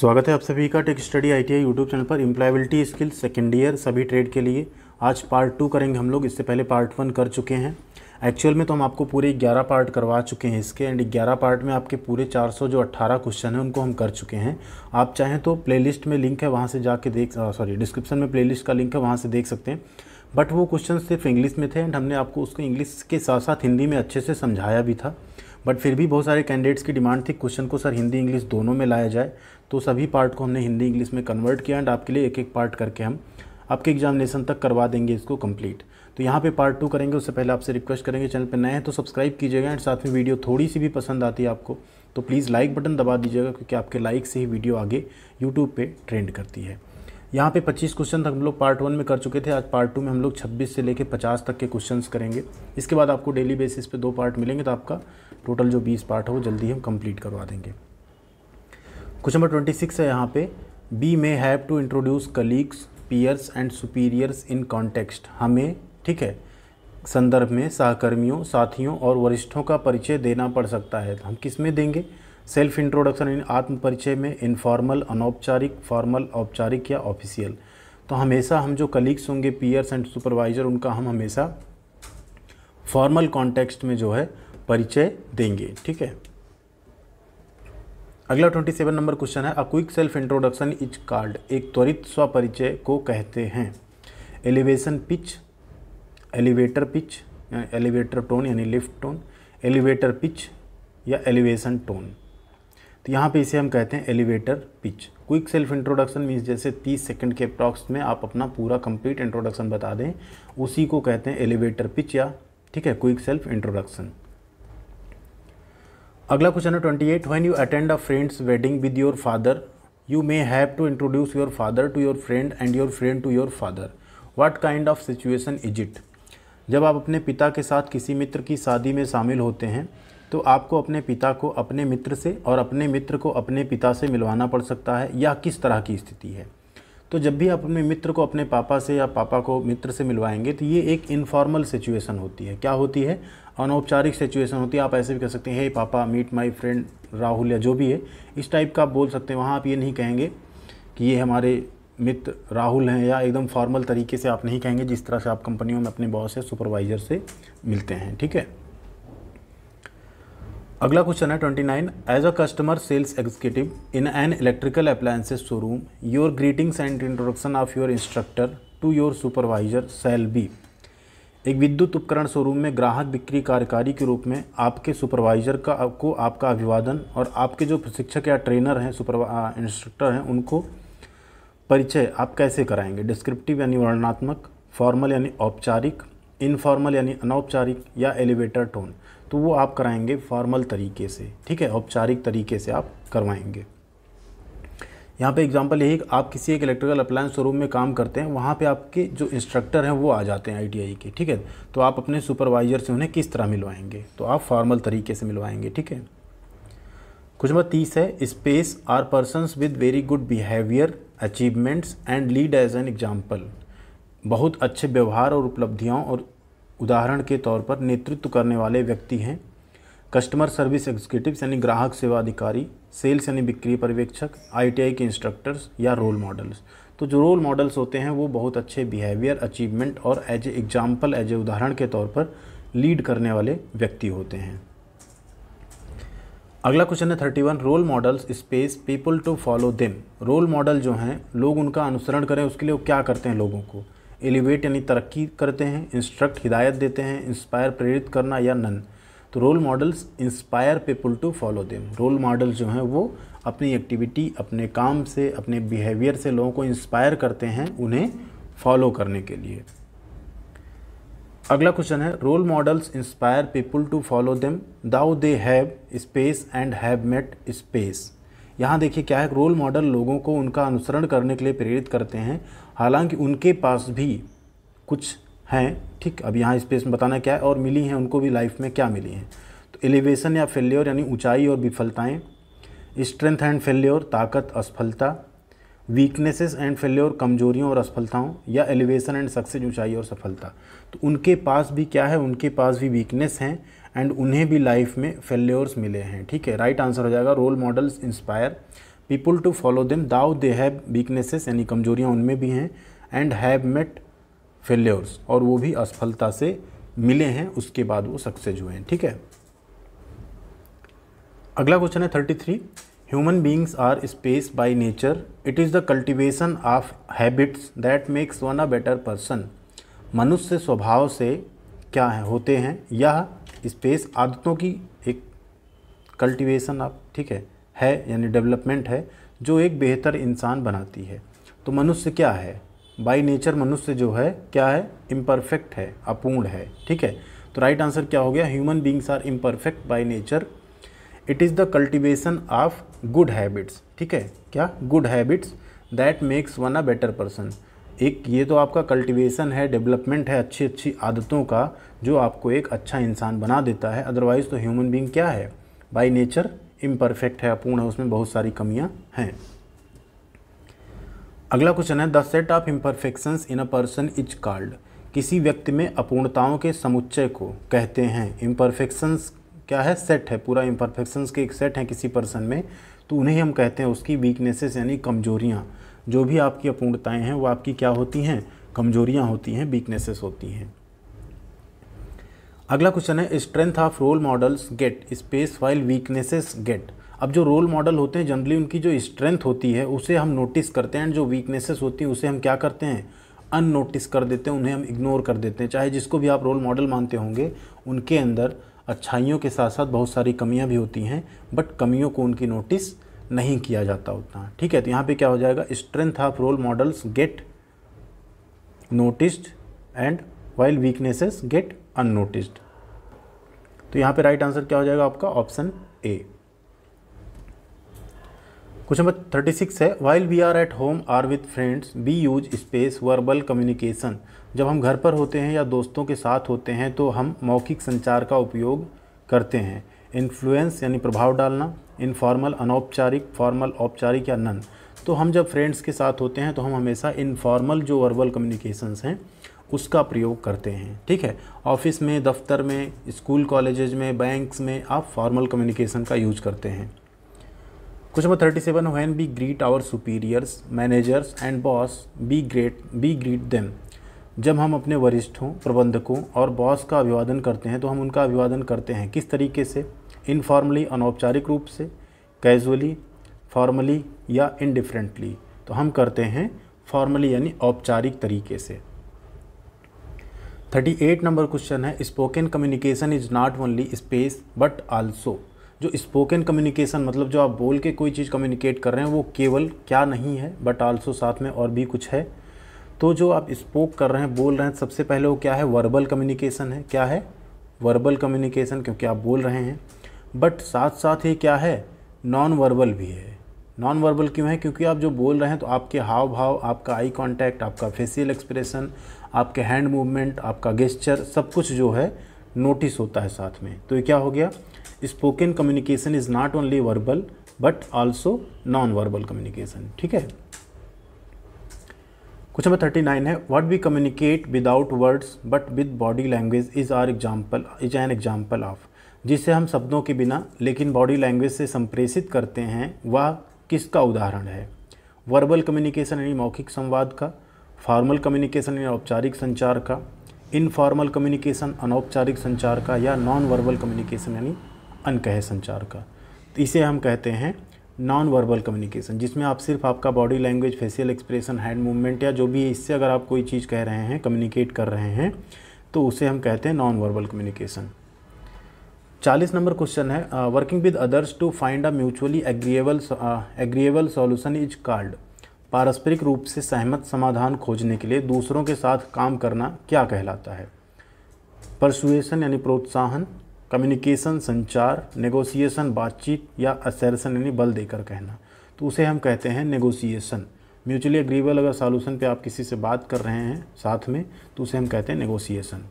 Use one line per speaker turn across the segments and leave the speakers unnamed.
स्वागत है आप सभी का tech study ITI YouTube channel पर इम्प्लाइबिलिटी स्किल सेकेंड ईयर सभी ट्रेड के लिए आज पार्ट टू करेंगे हम लोग इससे पहले पार्ट वन कर चुके हैं एक्चुअल में तो हम आपको पूरे ग्यारह पार्ट करवा चुके हैं इसके एंड ग्यारह पार्ट में आपके पूरे चार सौ जो अट्ठारह क्वेश्चन हैं उनको हम कर चुके हैं आप चाहें तो प्ले में लिंक है वहाँ से जाके देख सॉरी डिस्क्रिप्शन में प्ले का लिंक है वहाँ से देख सकते हैं बट वो क्वेश्चन सिर्फ इंग्लिश में थे एंड हमने आपको उसको इंग्लिश के साथ साथ हिंदी में अच्छे से समझाया भी था बट फिर भी बहुत सारे कैंडिडेट्स की डिमांड थी क्वेश्चन को सर हिंदी इंग्लिश दोनों में लाया जाए तो सभी पार्ट को हमने हिंदी इंग्लिश में कन्वर्ट किया एंड आपके लिए एक एक पार्ट करके हम आपके एग्जामिनेशन तक करवा देंगे इसको कंप्लीट तो यहाँ पे पार्ट टू करेंगे उससे पहले आपसे रिक्वेस्ट करेंगे चैनल पर नए हैं तो सब्सक्राइब कीजिएगा एंड साथ में वीडियो थोड़ी सी भी पसंद आती है आपको तो प्लीज़ लाइक बटन दबा दीजिएगा क्योंकि आपके लाइक से ही वीडियो आगे यूट्यूब पर ट्रेंड करती है यहाँ पे 25 क्वेश्चन तक हम लोग पार्ट वन में कर चुके थे आज पार्ट टू में हम लोग 26 से लेके 50 तक के क्वेश्चंस करेंगे इसके बाद आपको डेली बेसिस पे दो पार्ट मिलेंगे तो आपका टोटल जो 20 पार्ट है वो जल्दी हम कंप्लीट करवा देंगे क्वेश्चन नंबर 26 है यहाँ पे we may have to introduce colleagues peers and superiors in context हमें ठीक है संदर्भ में सहकर्मियों साथियों और वरिष्ठों का परिचय देना पड़ सकता है तो हम किस में देंगे सेल्फ इंट्रोडक्शन इन आत्म परिचय में इनफॉर्मल अनौपचारिक फॉर्मल औपचारिक या ऑफिशियल तो हमेशा हम जो कलीग्स होंगे पीयर्स एंड सुपरवाइज़र उनका हम हमेशा फॉर्मल कॉन्टेक्स्ट में जो है परिचय देंगे ठीक है अगला ट्वेंटी सेवन नंबर क्वेश्चन है a quick self introduction is called एक त्वरित स्व परिचय को कहते हैं elevation pitch elevator pitch elevator tone यानी लिफ्ट टोन एलिवेटर पिच या एलिवेशन टोन तो यहाँ पे इसे हम कहते हैं elevator pitch quick self introduction means जैसे 30 सेकंड के अप्रॉक्स में आप अपना पूरा कंप्लीट इंट्रोडक्शन बता दें उसी को कहते हैं एलिवेटर पिच या ठीक है क्विक सेल्फ इंट्रोडक्शन अगला क्वेश्चन है twenty eight when you attend a friend's wedding with your father you may have to introduce your father to your friend and your friend to your father what kind of situation is it जब आप अपने पिता के साथ किसी मित्र की शादी में शामिल होते हैं तो आपको अपने पिता को अपने मित्र से और अपने मित्र को अपने पिता से मिलवाना पड़ सकता है या किस तरह की स्थिति है तो जब भी आप अपने मित्र को अपने पापा से या पापा को मित्र से मिलवाएंगे तो ये एक इनफॉर्मल सिचुएशन होती है क्या होती है अनौपचारिक सिचुएशन होती है आप ऐसे भी कह सकते हैं हे पापा मीट माई फ्रेंड राहुल या जो भी है इस टाइप का आप बोल सकते हैं वहाँ आप ये नहीं कहेंगे कि ये हमारे मित्र राहुल हैं या एकदम फॉर्मल तरीके से आप नहीं कहेंगे जिस तरह से आप कंपनियों में अपने बॉस या सुपरवाइज़र से मिलते हैं ठीक है अगला क्वेश्चन है twenty nine as a customer sales executive in an electrical appliances showroom your greetings and introduction of your instructor to your supervisor shall be एक विद्युत उपकरण शोरूम में ग्राहक बिक्री कार्यकारी के रूप में आपके सुपरवाइजर का को आपका अभिवादन और आपके जो प्रशिक्षक या ट्रेनर हैं सुपर इंस्ट्रक्टर हैं उनको परिचय आप कैसे कराएंगे डिस्क्रिप्टिव यानी वर्णनात्मक फॉर्मल यानी औपचारिक इनफॉर्मल यानी अनौपचारिक या एलिवेटर टोन तो वो आप कराएंगे फॉर्मल तरीके से ठीक है औपचारिक तरीके से आप करवाएंगे यहाँ पे एग्जांपल यही आप किसी एक इलेक्ट्रिकल अप्लायंस शोरूम में काम करते हैं वहाँ पे आपके जो इंस्ट्रक्टर हैं वो आ जाते हैं आई के ठीक है तो आप अपने सुपरवाइज़र से उन्हें किस तरह मिलवाएंगे तो आप फॉर्मल तरीके से मिलवाएंगे ठीक है कुछ नंबर तीस है space are persons with very good behaviour achievements and lead as an example बहुत अच्छे व्यवहार और उपलब्धियों और उदाहरण के तौर पर नेतृत्व करने वाले व्यक्ति हैं कस्टमर सर्विस एग्जीक्यूटिव यानी ग्राहक सेवा अधिकारी सेल्स यानी बिक्री पर्यवेक्षक आईटीआई के इंस्ट्रक्टर्स या रोल मॉडल्स तो जो रोल मॉडल्स होते हैं वो बहुत अच्छे बिहेवियर अचीवमेंट और as a example as a उदाहरण के तौर पर लीड करने वाले व्यक्ति होते हैं अगला क्वेश्चन है thirty one role models space people to follow them role model जो हैं लोग उनका अनुसरण करें उसके लिए वो क्या करते हैं लोगों को एलिवेट यानी तरक्की करते हैं इंस्ट्रक्ट हिदायत देते हैं इंस्पायर प्रेरित करना या नन तो role models inspire people to follow them role models जो हैं वो अपनी एक्टिविटी अपने काम से अपने बिहेवियर से लोगों को इंस्पायर करते हैं उन्हें फॉलो करने के लिए अगला क्वेश्चन है role models inspire people to follow them though they have space and have met space यहाँ देखिए क्या है रोल मॉडल लोगों को उनका अनुसरण करने के लिए प्रेरित करते हैं हालांकि उनके पास भी कुछ हैं ठीक अब यहाँ स्पेस में बताना क्या है और मिली हैं उनको भी लाइफ में क्या मिली हैं तो एलिवेशन या फेल्योर यानी ऊंचाई और विफलताएं स्ट्रेंथ एंड फेल्योर ताकत असफलता वीकनेसेस एंड फेल्योर कमजोरियों और असफलताओं या एलिवेशन एंड सक्सेस ऊंचाई और सफलता तो उनके पास भी क्या है उनके पास भी वीकनेस हैं एंड उन्हें भी लाइफ में फेल्योर्स मिले हैं ठीक है राइट आंसर हो जाएगा role models inspire people to follow them though they have weaknesses यानी कमजोरियाँ उनमें भी हैं एंड हैव मेट फेल्योर्स और वो भी असफलता से मिले हैं उसके बाद वो सक्सेस हुए हैं ठीक है अगला क्वेश्चन है thirty three human beings are space by nature it is the cultivation of habits that makes one a better person मनुष्य स्वभाव से क्या है होते हैं यह स्पेस आदतों की एक कल्टिवेशन आप ठीक है है यानी डेवलपमेंट है जो एक बेहतर इंसान बनाती है तो मनुष्य क्या है बाई नेचर मनुष्य जो है क्या है इम्परफेक्ट है अपूर्ण है ठीक है तो राइट आंसर क्या हो गया human beings are imperfect by nature it is the cultivation of good habits ठीक है क्या good habits that makes one a better person एक ये तो आपका कल्टिवेशन है डेवलपमेंट है अच्छी अच्छी आदतों का जो आपको एक अच्छा इंसान बना देता है अदरवाइज़ तो ह्यूमन बींग क्या है बाई नेचर इम्परफेक्ट है अपूर्ण है उसमें बहुत सारी कमियां हैं अगला क्वेश्चन है the set of imperfections in a person is called किसी व्यक्ति में अपूर्णताओं के समुच्चय को कहते हैं इम्परफेक्शंस क्या है सेट है पूरा इम्परफेक्शंस के एक सेट है किसी पर्सन में तो उन्हें हम कहते हैं उसकी वीकनेसेस यानी कमजोरियाँ जो भी आपकी अपूर्णताएँ हैं वो आपकी क्या होती हैं कमजोरियाँ होती हैं वीकनेसेस होती हैं अगला क्वेश्चन है strength of role models get space while weaknesses get अब जो रोल मॉडल होते हैं जनरली उनकी जो स्ट्रेंथ होती है उसे हम नोटिस करते हैं एंड जो वीकनेसेस होती हैं उसे हम क्या करते हैं अननोटिस कर देते हैं उन्हें हम इग्नोर कर देते हैं चाहे जिसको भी आप रोल मॉडल मानते होंगे उनके अंदर अच्छाइयों के साथ साथ बहुत सारी कमियां भी होती हैं बट कमियों को उनकी नोटिस नहीं किया जाता उतना ठीक है तो यहाँ पे क्या हो जाएगा strength of role models get noticed and while weaknesses get unnoticed तो यहाँ पे राइट आंसर क्या हो जाएगा आपका option A question number thirty six है while we are at home are with friends we use space verbal communication जब हम घर पर होते हैं या दोस्तों के साथ होते हैं तो हम मौखिक संचार का उपयोग करते हैं इन्फ्लुएंस यानी प्रभाव डालना इनफॉर्मल अनौपचारिक फॉर्मल औपचारिक या नन तो हम जब फ्रेंड्स के साथ होते हैं तो हम हमेशा इनफॉर्मल जो वर्बल कम्युनिकेशंस हैं उसका प्रयोग करते हैं ठीक है ऑफिस में दफ्तर में स्कूल कॉलेजेज में बैंक्स में आप फॉर्मल कम्युनिकेशन का यूज करते हैं question number thirty seven when we greet our superiors managers and boss we great we greet them जब हम अपने वरिष्ठों प्रबंधकों और बॉस का अभिवादन करते हैं तो हम उनका अभिवादन करते हैं किस तरीके से इनफॉर्मली अनौपचारिक रूप से कैजुअली फॉर्मली या इनडिफरेंटली तो हम करते हैं फॉर्मली यानी औपचारिक तरीके से थर्टी एट नंबर क्वेश्चन है spoken communication is not only space but also जो स्पोकन कम्युनिकेशन मतलब जो आप बोल के कोई चीज़ कम्युनिकेट कर रहे हैं वो केवल क्या नहीं है बट आल्सो साथ में और भी कुछ है तो जो आप स्पोक कर रहे हैं बोल रहे हैं सबसे पहले वो क्या है वर्बल कम्युनिकेशन है क्या है वर्बल कम्युनिकेशन क्योंकि आप बोल रहे हैं बट साथ साथ ही क्या है नॉन वर्बल भी है नॉन वर्बल क्यों है क्योंकि आप जो बोल रहे हैं तो आपके हाव भाव आपका आई कांटेक्ट आपका फेसियल एक्सप्रेशन आपके हैंड मूवमेंट आपका गेस्चर सब कुछ जो है नोटिस होता है साथ में तो ये क्या हो गया spoken communication is not only verbal but also non verbal communication ठीक है क्वेश्चन नंबर थर्टी नाइन है what we communicate without words but with body language is are example is an example of जिसे हम शब्दों के बिना लेकिन body language से संप्रेषित करते हैं वह किसका उदाहरण है वर्बल कम्युनिकेशन यानी मौखिक संवाद का फॉर्मल कम्युनिकेशन यानी औपचारिक संचार का इनफॉर्मल कम्युनिकेशन अनौपचारिक संचार का या नॉन वर्बल कम्युनिकेशन यानी अनकहे संचार का तो इसे हम कहते हैं नॉन वर्बल कम्युनिकेशन जिसमें आप सिर्फ आपका body language facial expression hand movement या जो भी इससे अगर आप कोई चीज़ कह रहे हैं कम्युनिकेट कर रहे हैं तो उसे हम कहते हैं नॉन वर्बल कम्युनिकेशन चालीस नंबर क्वेश्चन है working with others to find a mutually agreeable agreeable solution is called पारस्परिक रूप से सहमत समाधान खोजने के लिए दूसरों के साथ काम करना क्या कहलाता है परसुएसन यानी प्रोत्साहन कम्युनिकेशन संचार नेगोशिएशन बातचीत या असरसन यानी बल देकर कहना तो उसे हम कहते हैं नेगोशिएशन म्यूचुअली एग्रीबल अगर सॉल्यूशन पे आप किसी से बात कर रहे हैं साथ में तो उसे हम कहते हैं नेगोशिएशन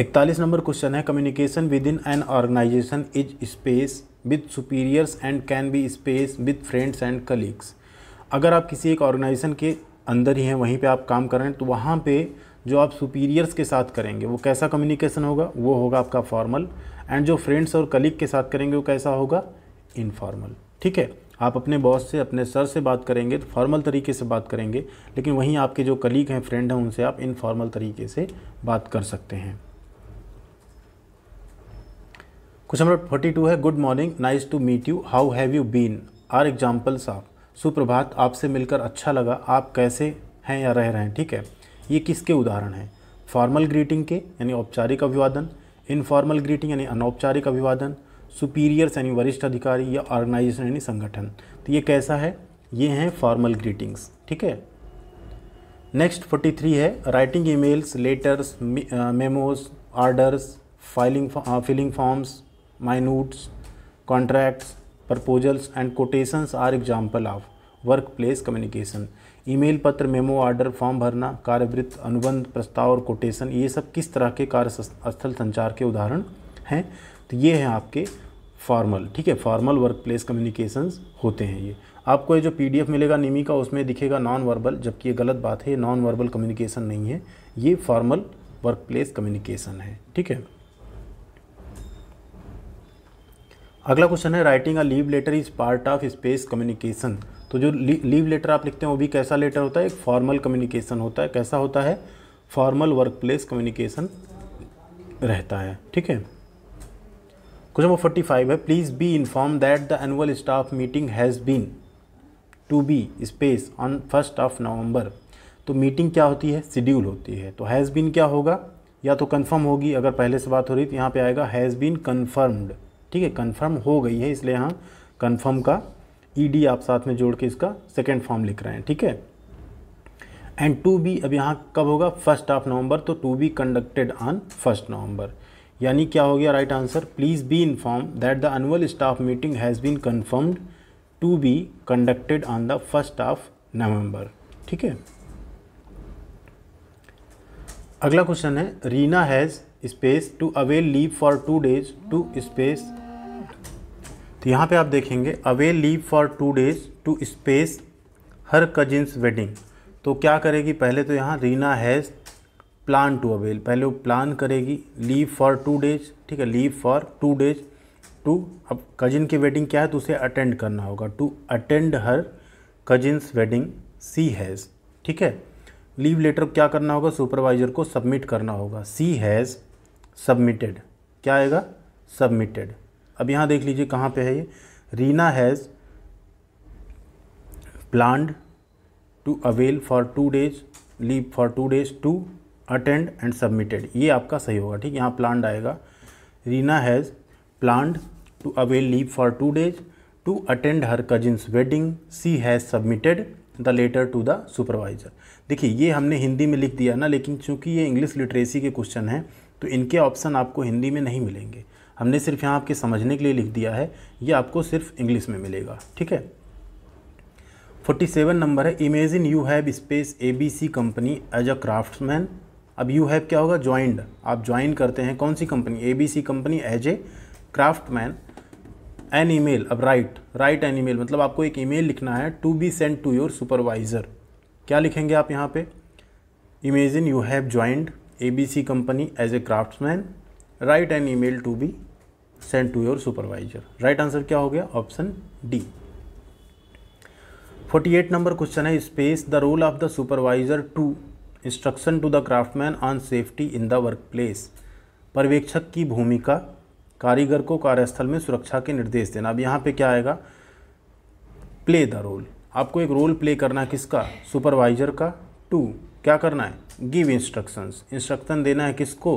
इकतालीस नंबर क्वेश्चन है communication within an organisation is space with superiors and can be space with friends and colleagues अगर आप किसी एक ऑर्गेनाइजेशन के अंदर ही हैं वहीं पे आप काम कर रहे हैं तो वहाँ पे जो आप सुपीरियर्स के साथ करेंगे वो कैसा कम्युनिकेशन होगा वो होगा आपका फॉर्मल एंड जो फ्रेंड्स और कलीग के साथ करेंगे वो कैसा होगा इनफॉर्मल ठीक है आप अपने बॉस से अपने सर से बात करेंगे तो फॉर्मल तरीके से बात करेंगे लेकिन वहीं आपके जो कलीग हैं फ्रेंड हैं उनसे आप इनफॉर्मल तरीके से बात कर सकते हैं क्वेश्चन नंबर फोर्टी टू है good morning nice to meet you how have you been are examples of सुप्रभात आपसे मिलकर अच्छा लगा आप कैसे हैं या रह रहे हैं ठीक है ये किसके उदाहरण हैं फॉर्मल ग्रीटिंग के यानी औपचारिक अभिवादन इनफॉर्मल ग्रीटिंग यानी अनौपचारिक अभिवादन सुपीरियर्स यानी वरिष्ठ अधिकारी या ऑर्गेनाइजेशन यानी संगठन तो ये कैसा है ये हैं फॉर्मल ग्रीटिंग्स ठीक है नेक्स्ट फोर्टी थ्री है writing emails letters memos orders filing filling forms minutes contracts, proposals and quotations are example of work place communication email पत्र मेमो ऑर्डर फॉर्म भरना कार्यवृत्त अनुबंध प्रस्ताव और कोटेशन ये सब किस तरह के कार्य स्थल संचार के उदाहरण हैं तो ये हैं आपके फॉर्मल ठीक है फॉर्मल वर्क प्लेस कम्युनिकेशन होते हैं ये आपको ये जो पीडीएफ मिलेगा निमी का उसमें दिखेगा नॉन वर्बल जबकि ये गलत बात है नॉन वर्बल कम्युनिकेशन नहीं है ये फॉर्मल वर्क प्लेस कम्युनिकेशन है ठीक है अगला क्वेश्चन है writing a leave letter is part of space communication तो जो लीव लेटर आप लिखते हैं वो भी कैसा लेटर होता है एक फॉर्मल कम्युनिकेशन होता है कैसा होता है फॉर्मल वर्क प्लेस कम्युनिकेशन रहता है ठीक है क्वेश्चन नंबर फोर्टी फाइव है please be informed that the annual staff meeting has been to be space on first of November तो मीटिंग क्या होती है शेड्यूल होती है तो हैज़ बीन क्या होगा या तो कन्फर्म होगी अगर पहले से बात हो रही तो यहाँ पे आएगा हैज़ बीन कन्फर्म्ड ठीक है कन्फर्म हो गई है इसलिए यहाँ कन्फर्म का ई आप साथ में जोड़ के इसका सेकेंड फॉर्म लिख रहे हैं ठीक है एंड टू बी अब यहाँ कब होगा फर्स्ट ऑफ नवंबर तो to be conducted on first November यानी क्या हो गया right answer please be informed that the annual staff meeting has been confirmed to be conducted on the first of November ठीक है अगला क्वेश्चन है Reena has space to avail leave for two days to space तो यहाँ पे आप देखेंगे avail leave for two days to space her cousin's wedding तो क्या करेगी पहले तो यहाँ Reena has plan to avail पहले वो प्लान करेगी लीव फॉर टू डेज ठीक है leave for two days to अब कजिन की वेडिंग क्या है तो उसे अटेंड करना होगा to attend her cousin's wedding she has ठीक है लीव लेटर क्या करना होगा सुपरवाइजर को सबमिट करना होगा सी हैज़ सबमिटेड क्या आएगा सबमिटेड अब यहाँ देख लीजिए कहाँ पे है ये Reena has planned to avail for two days leave for two days to attend and submitted ये आपका सही होगा ठीक यहाँ प्लान्ड आएगा Reena has planned to avail leave for two days to attend her cousin's wedding she has submitted the letter to the supervisor देखिए ये हमने हिंदी में लिख दिया ना लेकिन चूंकि ये इंग्लिश लिटरेसी के क्वेश्चन हैं तो इनके ऑप्शन आपको हिंदी में नहीं मिलेंगे हमने सिर्फ यहाँ आपके समझने के लिए लिख दिया है ये आपको सिर्फ इंग्लिश में मिलेगा ठीक है 47 नंबर है imagine you have space A B C company as a craftsman अब यू हैव क्या होगा ज्वाइंड आप ज्वाइन करते हैं कौन सी company A B C company as a craftsman an email अब राइट राइट एन ईमेल मतलब आपको एक ईमेल लिखना है to be send to your supervisor क्या लिखेंगे आप यहाँ पे imagine you have joined A B C company as a craftsman right an email to be send to your supervisor right answer क्या हो गया ऑप्शन डी 48 नंबर क्वेश्चन है space the role of the supervisor to instruction to the craftsman on safety in the work place पर्यवेक्षक की भूमिका कारीगर को कार्यस्थल में सुरक्षा के निर्देश देना अब यहाँ पे क्या आएगा प्ले द रोल आपको एक रोल प्ले करना किसका सुपरवाइजर का टू क्या करना है गिव इंस्ट्रक्शंस इंस्ट्रक्शन देना है किसको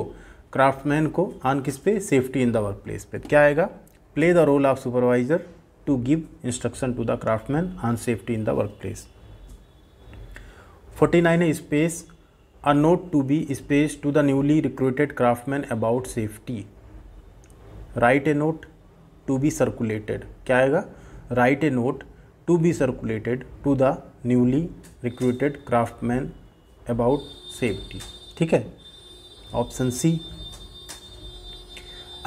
क्राफ्टमैन को ऑन किस पे safety in the work place पे क्या आएगा play the role of supervisor to give instruction to the craftsman on safety in the work place forty nine है space a note to be space to the newly recruited craftsman about safety write a note to be circulated क्या आएगा write a note to be circulated to the newly recruited craftsman about safety ठीक है option सी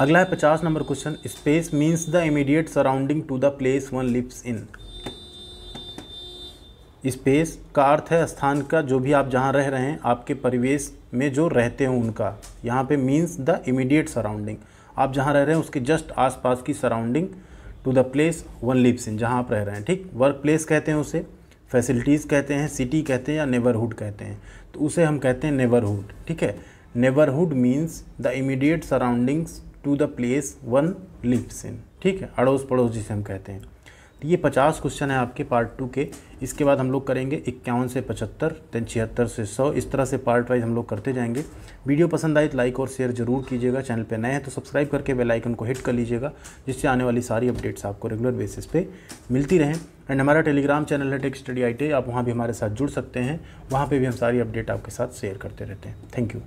अगला है पचास number question space means the immediate surrounding to the place one lives in space का अर्थ है स्थान का जो भी आप जहाँ रह रहे हैं आपके परिवेश में जो रहते हैं उनका यहाँ पे मीन्स द इमीडिएट सराउंडिंग आप जहाँ रह रहे हैं उसके जस्ट आसपास की surrounding to the place one lives in जहाँ आप रह रहे हैं ठीक वर्क प्लेस कहते हैं उसे फैसिलिटीज़ कहते हैं सिटी कहते हैं या नेबरहुड कहते हैं तो उसे हम कहते हैं नेबरहुड ठीक है neighbourhood means the immediate surroundings to the place one lives in ठीक है अड़ोस पड़ोस जिसे हम कहते हैं तो ये पचास क्वेश्चन है आपके पार्ट टू के इसके बाद हम लोग करेंगे इक्यावन से पचहत्तर दैन छिहत्तर से सौ इस तरह से पार्ट वाइज हम लोग करते जाएंगे वीडियो पसंद आए तो लाइक और शेयर जरूर कीजिएगा चैनल पर नए हैं तो सब्सक्राइब करके बेल आइकन को हिट कर लीजिएगा जिससे आने वाली सारी अपडेट्स आपको रेगुलर बेसिस पे मिलती रहें एंड हमारा टेलीग्राम चैनल है टेक स्टडी आई आप वहाँ भी हमारे साथ जुड़ सकते हैं वहाँ पर भी हम सारी अपडेट आपके साथ शेयर करते रहते हैं थैंक यू